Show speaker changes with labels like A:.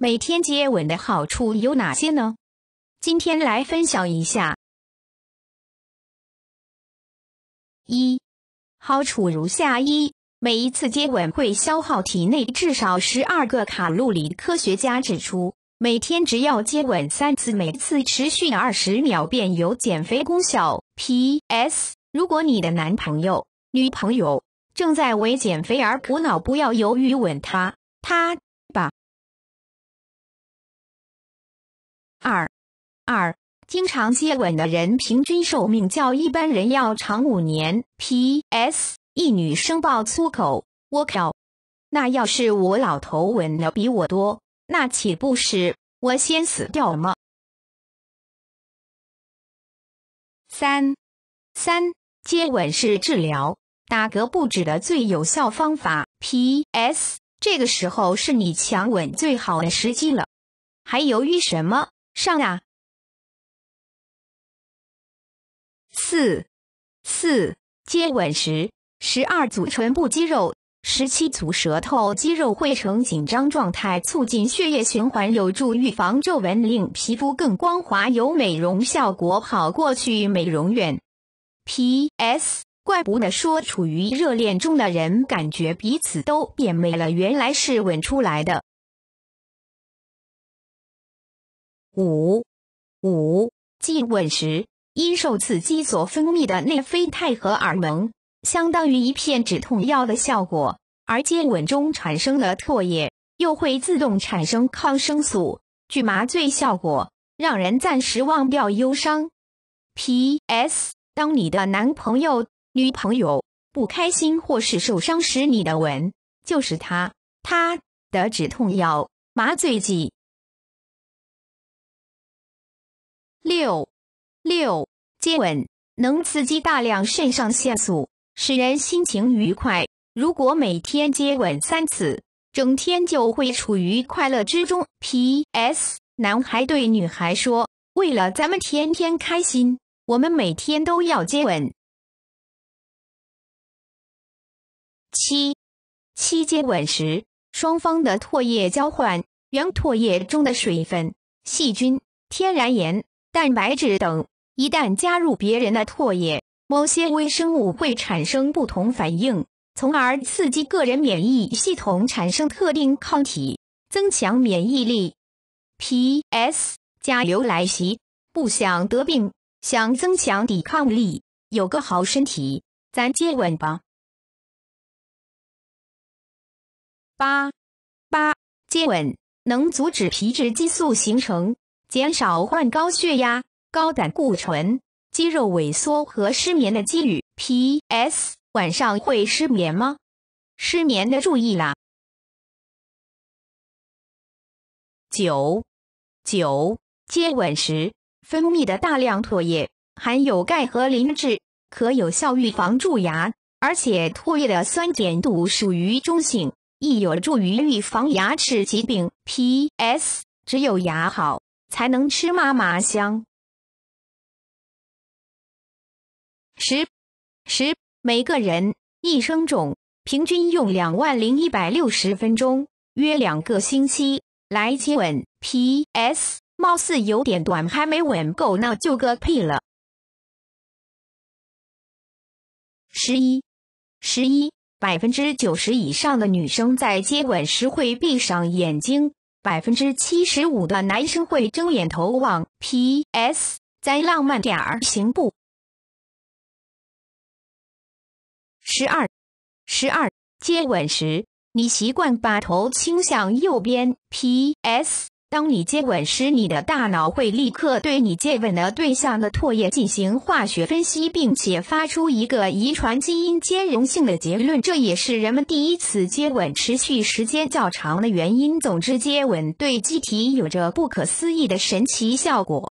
A: 每天接吻的好处有哪些呢？今天来分享一下。
B: 一，好处如下：一，每一次接吻会消耗体内至少十二个卡路里。科学家指出，每天只要接吻三次，每次持续二十秒，便有减肥功效。P.S. 如果你的男朋友、女朋友正在为减肥而苦恼，不要犹豫吻他、
A: 他吧。二
B: 二经常接吻的人平均寿命较一般人要长五年。P.S. 一女生爆粗口：“我靠！那要是我老头吻的比我多，那岂不是我先死掉吗？”
A: 三三接吻是
B: 治疗打嗝不止的最有效方法。P.S. 这个时候是你强吻最好的时机了，还犹豫什么？上啊！
A: 四四接
B: 吻时，十二组唇部肌肉，十七组舌头肌肉会呈紧张状态，促进血液循环，有助预防皱纹，令皮肤更光滑，有美容效果。跑过去美容院。P.S. 怪不得说处于热恋中的人感觉彼此都变美了，原来是吻
A: 出来的。五
B: 五接吻时，因受刺激所分泌的内啡肽和耳蒙，相当于一片止痛药的效果；而接吻中产生了唾液，又会自动产生抗生素、具麻醉效果，让人暂时忘掉忧伤。P.S. 当你的男朋友、女朋友不开心或是受伤时，你的吻就是他他
A: 的止痛药、麻醉剂。
B: 六六接吻能刺激大量肾上腺素，使人心情愉快。如果每天接吻三次，整天就会处于快乐之中。P.S. 男孩对女孩说：“为了咱们天天开心，我们每天都要接吻。”
A: 七七接吻时，双方
B: 的唾液交换，原唾液中的水分、细菌、天然盐。蛋白质等，一旦加入别人的唾液，某些微生物会产生不同反应，从而刺激个人免疫系统产生特定抗体，增强免疫力。P.S. 加油来袭，不想得病，想增强抵抗力，有个好身体，
A: 咱接吻吧。八
B: 八接吻能阻止皮质激素形成。减少患高血压、高胆固醇、肌肉萎缩和失眠的几率。P.S. 晚上会失眠吗？失眠的注意啦。
A: 九九接吻时
B: 分泌的大量唾液含有钙和磷质，可有效预防蛀牙，而且唾液的酸碱度属于中性，亦有助于预防牙齿疾病。P.S. 只有牙好。才能吃嘛嘛
A: 香。十十，
B: 每个人一生中平均用两万零一百六十分钟，约两个星期来接吻。P.S. 貌似有点短，还没
A: 吻够那就个屁了。
B: 十一，十一，百分之九十以上的女生在接吻时会闭上眼睛。百分之七十五的男生会睁眼头望，P.S. 再浪漫点儿，行不？十二，十二，接吻时你习惯把头倾向右边，P.S. 当你接吻时，你的大脑会立刻对你接吻的对象的唾液进行化学分析，并且发出一个遗传基因兼容性的结论。这也是人们第一次接吻持续时间较长的原因。总之，接吻对机体有着不可思议的神奇效果。